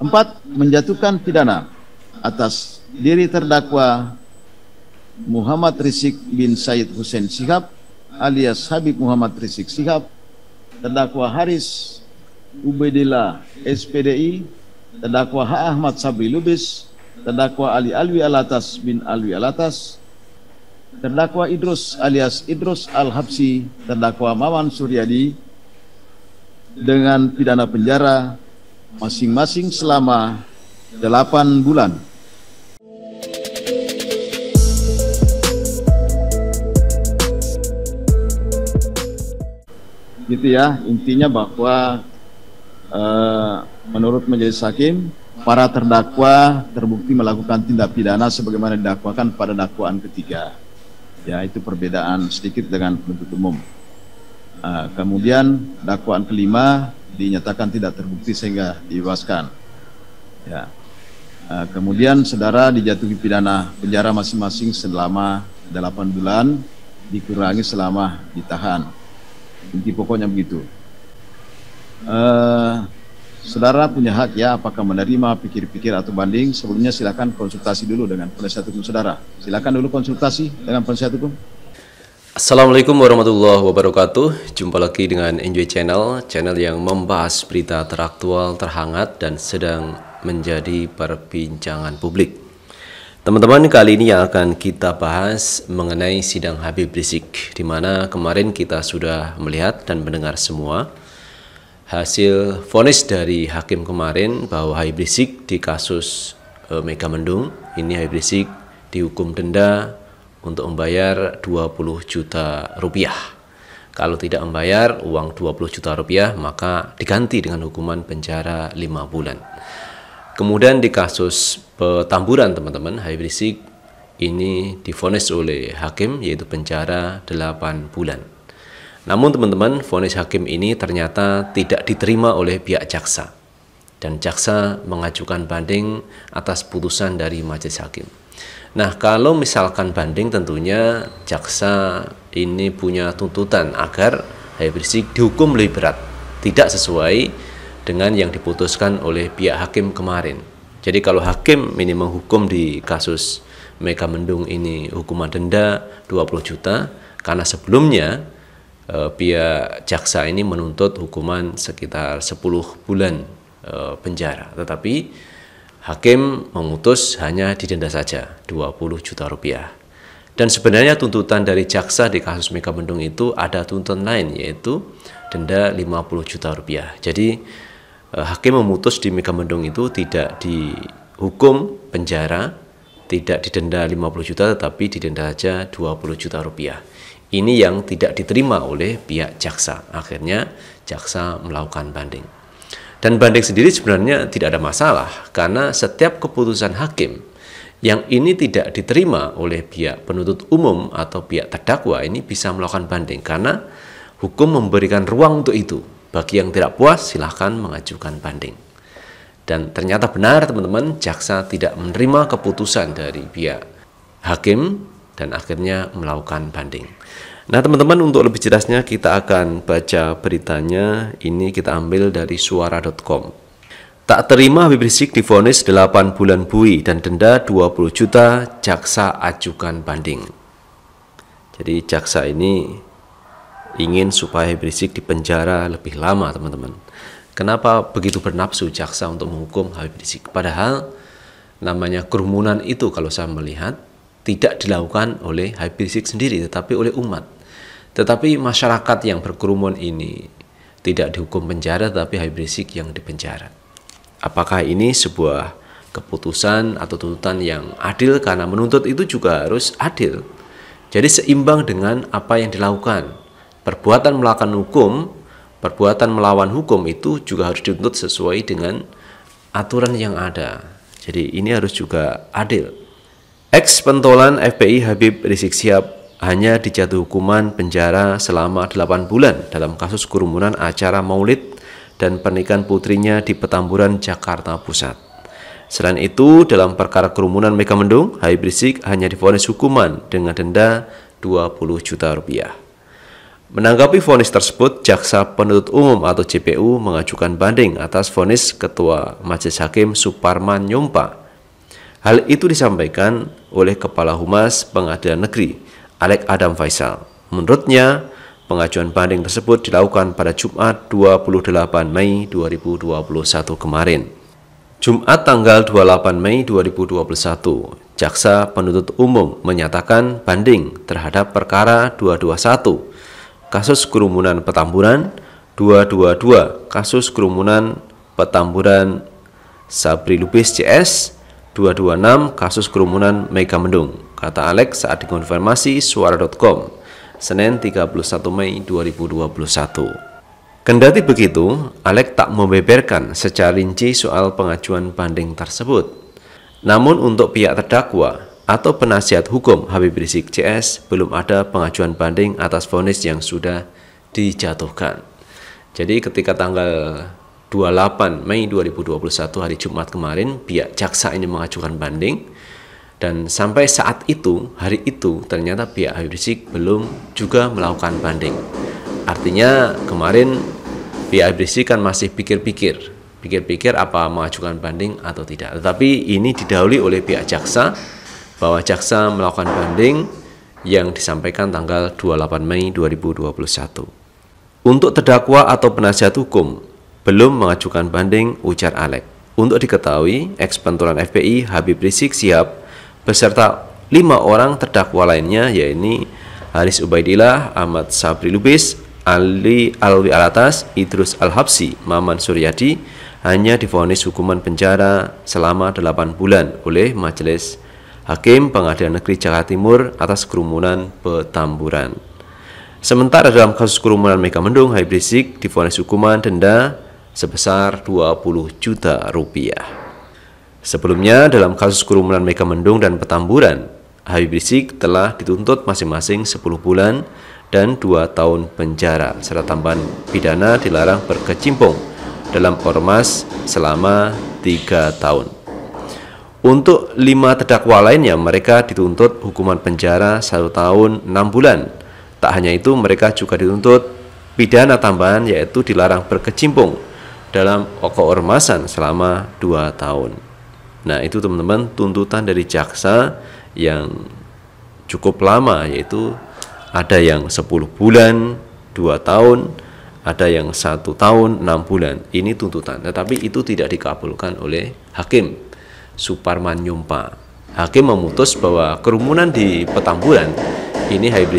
Empat, menjatuhkan pidana atas diri terdakwa Muhammad Rizik bin Said Hussein Sihab alias Habib Muhammad Rizik Sihab, terdakwa Haris Ubedillah SPDI, terdakwa H. Ahmad Sabri Lubis, terdakwa Ali Alwi Alatas bin Alwi Alatas, terdakwa Idrus alias Idrus Al-Habsi, terdakwa Mawan Suryadi dengan pidana penjara masing-masing selama 8 bulan. Gitu ya, intinya bahwa e, menurut majelis hakim para terdakwa terbukti melakukan tindak pidana sebagaimana didakwakan pada dakwaan ketiga. Ya, itu perbedaan sedikit dengan penuntut umum. Uh, kemudian dakwaan kelima dinyatakan tidak terbukti sehingga dibebaskan. Ya. Eh, kemudian saudara dijatuhi pidana penjara masing-masing selama 8 bulan dikurangi selama ditahan. Inti pokoknya begitu. Uh, saudara punya hak ya apakah menerima pikir-pikir atau banding sebelumnya silakan konsultasi dulu dengan penasihat hukum saudara silakan dulu konsultasi dengan penasihat hukum Assalamualaikum warahmatullahi wabarakatuh Jumpa lagi dengan Enjoy Channel Channel yang membahas berita teraktual, terhangat dan sedang menjadi perbincangan publik Teman-teman kali ini yang akan kita bahas mengenai sidang Habib Rizik di mana kemarin kita sudah melihat dan mendengar semua Hasil vonis dari hakim kemarin bahwa Habib Rizik di kasus Mega eh, Megamendung Ini Habib Rizik dihukum denda untuk membayar 20 juta rupiah. Kalau tidak membayar uang 20 juta rupiah, maka diganti dengan hukuman penjara 5 bulan. Kemudian di kasus petamburan teman-teman, Habib Rizik ini difonis oleh hakim yaitu penjara 8 bulan. Namun teman-teman, vonis hakim ini ternyata tidak diterima oleh pihak jaksa. Dan jaksa mengajukan banding atas putusan dari majelis hakim. Nah, kalau misalkan banding tentunya jaksa ini punya tuntutan agar Habib Rizik dihukum lebih berat, tidak sesuai dengan yang diputuskan oleh pihak hakim kemarin. Jadi kalau hakim ini menghukum di kasus Mega Mendung ini hukuman denda 20 juta karena sebelumnya e, pihak jaksa ini menuntut hukuman sekitar 10 bulan e, penjara. Tetapi Hakim memutus hanya didenda saja 20 juta rupiah. Dan sebenarnya tuntutan dari jaksa di kasus Mega Bendung itu ada tuntutan lain yaitu denda 50 juta rupiah. Jadi eh, hakim memutus di Mega Bendung itu tidak dihukum penjara, tidak didenda 50 juta tetapi didenda saja 20 juta rupiah. Ini yang tidak diterima oleh pihak jaksa. Akhirnya jaksa melakukan banding. Dan banding sendiri sebenarnya tidak ada masalah karena setiap keputusan hakim yang ini tidak diterima oleh pihak penuntut umum atau pihak terdakwa ini bisa melakukan banding karena hukum memberikan ruang untuk itu. Bagi yang tidak puas silahkan mengajukan banding. Dan ternyata benar teman-teman, jaksa tidak menerima keputusan dari pihak hakim dan akhirnya melakukan banding. Nah, teman-teman, untuk lebih jelasnya kita akan baca beritanya. Ini kita ambil dari suara.com. Tak terima Habib Rizik divonis 8 bulan bui dan denda 20 juta jaksa ajukan banding. Jadi jaksa ini ingin supaya Habib Rizik dipenjara lebih lama, teman-teman. Kenapa begitu bernafsu jaksa untuk menghukum Habib Rizik? Padahal namanya kerumunan itu kalau saya melihat tidak dilakukan oleh Habib Rizik sendiri tetapi oleh umat tetapi masyarakat yang berkerumun ini tidak dihukum penjara tapi Habib Rizik yang dipenjara. Apakah ini sebuah keputusan atau tuntutan yang adil karena menuntut itu juga harus adil. Jadi seimbang dengan apa yang dilakukan. Perbuatan melakukan hukum, perbuatan melawan hukum itu juga harus dituntut sesuai dengan aturan yang ada. Jadi ini harus juga adil. Ex pentolan FPI Habib Rizik siap hanya dijatuhi hukuman penjara selama 8 bulan dalam kasus kerumunan acara maulid dan pernikahan putrinya di Petamburan, Jakarta Pusat. Selain itu, dalam perkara kerumunan Megamendung, Habib Rizik hanya difonis hukuman dengan denda 20 juta rupiah. Menanggapi vonis tersebut, Jaksa Penuntut Umum atau JPU mengajukan banding atas vonis Ketua Majelis Hakim Suparman Nyompa. Hal itu disampaikan oleh Kepala Humas Pengadilan Negeri Alek Adam Faisal. Menurutnya, pengajuan banding tersebut dilakukan pada Jumat 28 Mei 2021 kemarin. Jumat tanggal 28 Mei 2021, Jaksa Penuntut Umum menyatakan banding terhadap perkara 221 kasus kerumunan Petamburan, 222 kasus kerumunan Petamburan Sabri Lubis CS, 226 kasus kerumunan Mega Mendung kata Alex saat dikonfirmasi suara.com, Senin 31 Mei 2021. Kendati begitu, Alex tak membeberkan secara rinci soal pengajuan banding tersebut. Namun untuk pihak terdakwa atau penasihat hukum Habib Rizik CS belum ada pengajuan banding atas vonis yang sudah dijatuhkan. Jadi ketika tanggal 28 Mei 2021 hari Jumat kemarin pihak jaksa ini mengajukan banding dan sampai saat itu, hari itu, ternyata pihak Habib Rizik belum juga melakukan banding. Artinya kemarin pihak Habib Rizik kan masih pikir-pikir, pikir-pikir apa mengajukan banding atau tidak. Tetapi ini didahului oleh pihak jaksa bahwa jaksa melakukan banding yang disampaikan tanggal 28 Mei 2021. Untuk terdakwa atau penasihat hukum belum mengajukan banding ujar Alek. Untuk diketahui, eks pentulan FPI Habib Rizik siap beserta lima orang terdakwa lainnya yaitu Haris Ubaidillah, Ahmad Sabri Lubis, Ali Alwi Alatas, Idrus Alhabsi, Maman Suryadi hanya divonis hukuman penjara selama 8 bulan oleh Majelis Hakim Pengadilan Negeri Jakarta Timur atas kerumunan Petamburan. Sementara dalam kasus kerumunan Megamendung, Habib Rizik difonis hukuman denda sebesar 20 juta rupiah. Sebelumnya, dalam kasus kerumunan Megamendung dan Petamburan, Habib Rizik telah dituntut masing-masing 10 bulan dan 2 tahun penjara, serta tambahan pidana dilarang berkecimpung dalam ormas selama 3 tahun. Untuk lima terdakwa lainnya, mereka dituntut hukuman penjara satu tahun enam bulan. Tak hanya itu, mereka juga dituntut pidana tambahan yaitu dilarang berkecimpung dalam ormasan selama dua tahun. Nah, itu teman-teman tuntutan dari jaksa yang cukup lama yaitu ada yang 10 bulan, 2 tahun, ada yang satu tahun, 6 bulan. Ini tuntutan, tetapi itu tidak dikabulkan oleh hakim Suparman Nyumpa. Hakim memutus bahwa kerumunan di Petamburan ini Habib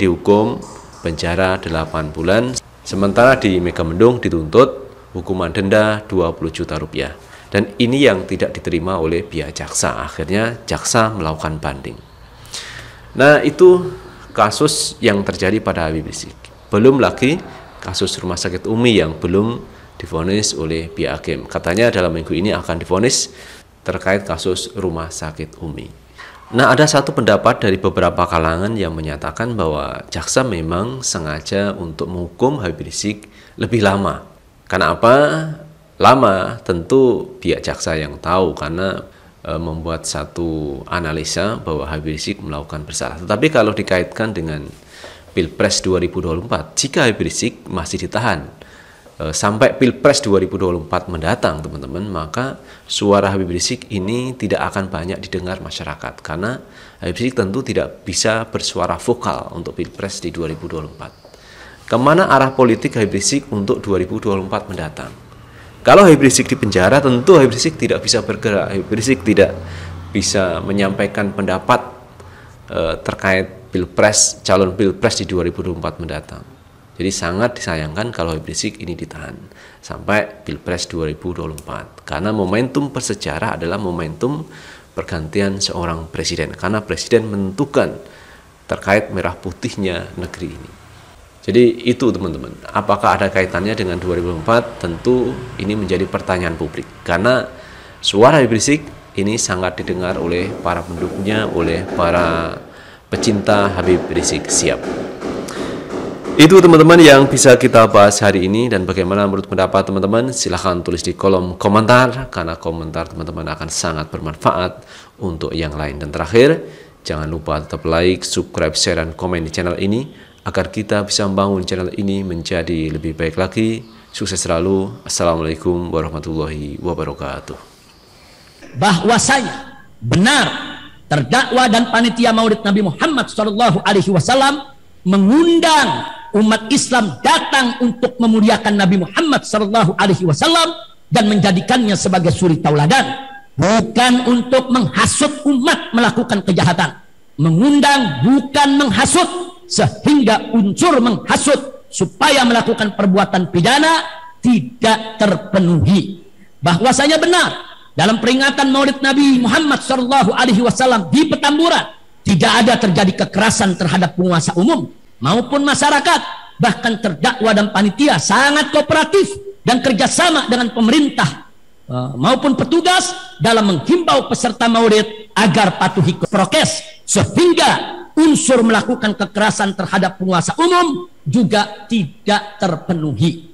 dihukum penjara 8 bulan, sementara di Megamendung dituntut hukuman denda 20 juta rupiah. Dan ini yang tidak diterima oleh pihak jaksa. Akhirnya jaksa melakukan banding. Nah, itu kasus yang terjadi pada Habib Rizik. Belum lagi kasus rumah sakit Umi yang belum difonis oleh pihak hakim. Katanya dalam minggu ini akan difonis terkait kasus rumah sakit Umi. Nah, ada satu pendapat dari beberapa kalangan yang menyatakan bahwa jaksa memang sengaja untuk menghukum Habib Rizik lebih lama. Karena apa? lama, tentu pihak jaksa yang tahu karena e, membuat satu analisa bahwa Habib Rizik melakukan bersalah. Tetapi kalau dikaitkan dengan Pilpres 2024, jika Habib Rizik masih ditahan e, sampai Pilpres 2024 mendatang, teman-teman, maka suara Habib Rizik ini tidak akan banyak didengar masyarakat karena Habib Rizik tentu tidak bisa bersuara vokal untuk Pilpres di 2024. Kemana arah politik Habib Rizik untuk 2024 mendatang? Kalau Habib Rizik di penjara, tentu Habib Rizik tidak bisa bergerak. Habib Rizik tidak bisa menyampaikan pendapat e, terkait pilpres, calon pilpres di 2024 mendatang. Jadi sangat disayangkan kalau Habib Rizik ini ditahan sampai pilpres 2024. Karena momentum bersejarah adalah momentum pergantian seorang presiden. Karena presiden menentukan terkait merah putihnya negeri ini. Jadi itu teman-teman, apakah ada kaitannya dengan 2004? Tentu ini menjadi pertanyaan publik karena suara Habib Rizik ini sangat didengar oleh para pendukungnya, oleh para pecinta Habib Rizik siap. Itu teman-teman yang bisa kita bahas hari ini dan bagaimana menurut pendapat teman-teman silahkan tulis di kolom komentar karena komentar teman-teman akan sangat bermanfaat untuk yang lain. Dan terakhir, jangan lupa tetap like, subscribe, share, dan komen di channel ini agar kita bisa membangun channel ini menjadi lebih baik lagi. Sukses selalu. Assalamualaikum warahmatullahi wabarakatuh. Bahwasanya benar terdakwa dan panitia Maulid Nabi Muhammad Shallallahu Alaihi Wasallam mengundang umat Islam datang untuk memuliakan Nabi Muhammad Shallallahu Alaihi Wasallam dan menjadikannya sebagai suri tauladan bukan untuk menghasut umat melakukan kejahatan mengundang bukan menghasut sehingga unsur menghasut supaya melakukan perbuatan pidana tidak terpenuhi. Bahwasanya benar dalam peringatan Maulid Nabi Muhammad Shallallahu Alaihi Wasallam di Petamburan tidak ada terjadi kekerasan terhadap penguasa umum maupun masyarakat bahkan terdakwa dan panitia sangat kooperatif dan kerjasama dengan pemerintah eh, maupun petugas dalam menghimbau peserta maulid agar patuhi prokes sehingga unsur melakukan kekerasan terhadap penguasa umum juga tidak terpenuhi.